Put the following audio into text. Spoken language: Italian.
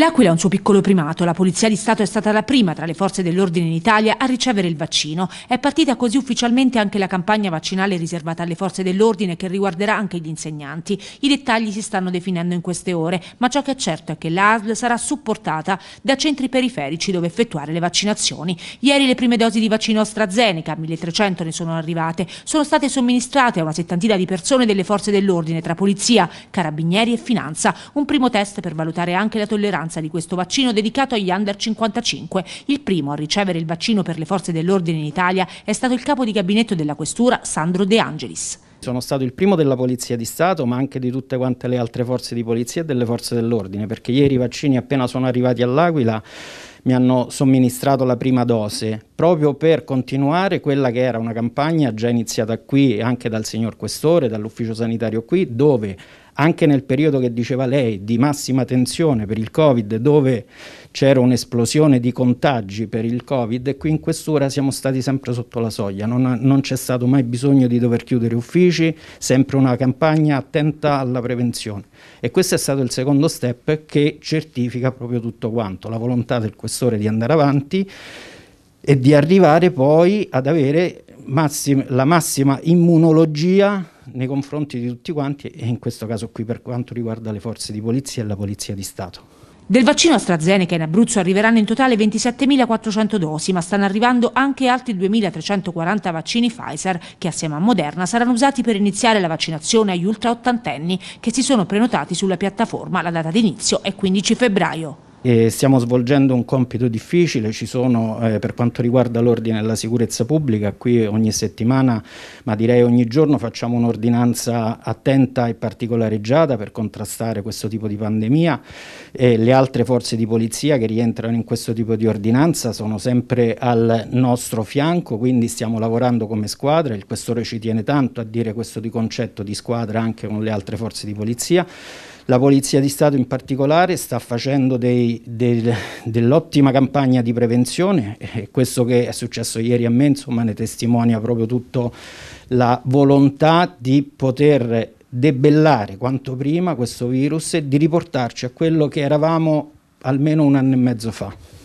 L'Aquila ha un suo piccolo primato, la Polizia di Stato è stata la prima tra le forze dell'ordine in Italia a ricevere il vaccino. È partita così ufficialmente anche la campagna vaccinale riservata alle forze dell'ordine che riguarderà anche gli insegnanti. I dettagli si stanno definendo in queste ore, ma ciò che è certo è che l'ASL sarà supportata da centri periferici dove effettuare le vaccinazioni. Ieri le prime dosi di vaccino AstraZeneca, 1300 ne sono arrivate, sono state somministrate a una settantina di persone delle forze dell'ordine tra polizia, carabinieri e finanza. Un primo test per valutare anche la tolleranza importanza di questo vaccino dedicato agli under 55. Il primo a ricevere il vaccino per le forze dell'ordine in Italia è stato il capo di gabinetto della questura Sandro De Angelis. Sono stato il primo della Polizia di Stato, ma anche di tutte quante le altre forze di polizia e delle forze dell'ordine, perché ieri i vaccini appena sono arrivati all'Aquila mi hanno somministrato la prima dose, proprio per continuare quella che era una campagna già iniziata qui anche dal signor Questore, dall'ufficio sanitario qui, dove anche nel periodo che diceva lei di massima tensione per il Covid, dove c'era un'esplosione di contagi per il Covid e qui in questura siamo stati sempre sotto la soglia, non, non c'è stato mai bisogno di dover chiudere uffici, sempre una campagna attenta alla prevenzione. E questo è stato il secondo step che certifica proprio tutto quanto, la volontà del questore di andare avanti e di arrivare poi ad avere massima, la massima immunologia nei confronti di tutti quanti e in questo caso qui per quanto riguarda le forze di polizia e la polizia di Stato. Del vaccino AstraZeneca in Abruzzo arriveranno in totale 27.400 dosi, ma stanno arrivando anche altri 2.340 vaccini Pfizer che assieme a Moderna saranno usati per iniziare la vaccinazione agli ultra ottantenni che si sono prenotati sulla piattaforma. La data d'inizio è 15 febbraio. Eh, stiamo svolgendo un compito difficile, ci sono eh, per quanto riguarda l'ordine e la sicurezza pubblica, qui ogni settimana, ma direi ogni giorno facciamo un'ordinanza attenta e particolareggiata per contrastare questo tipo di pandemia. Eh, le altre forze di polizia che rientrano in questo tipo di ordinanza sono sempre al nostro fianco, quindi stiamo lavorando come squadra, il questore ci tiene tanto a dire questo di concetto di squadra anche con le altre forze di polizia. La Polizia di Stato in particolare sta facendo del, dell'ottima campagna di prevenzione e questo che è successo ieri a me insomma, ne testimonia proprio tutta la volontà di poter debellare quanto prima questo virus e di riportarci a quello che eravamo almeno un anno e mezzo fa.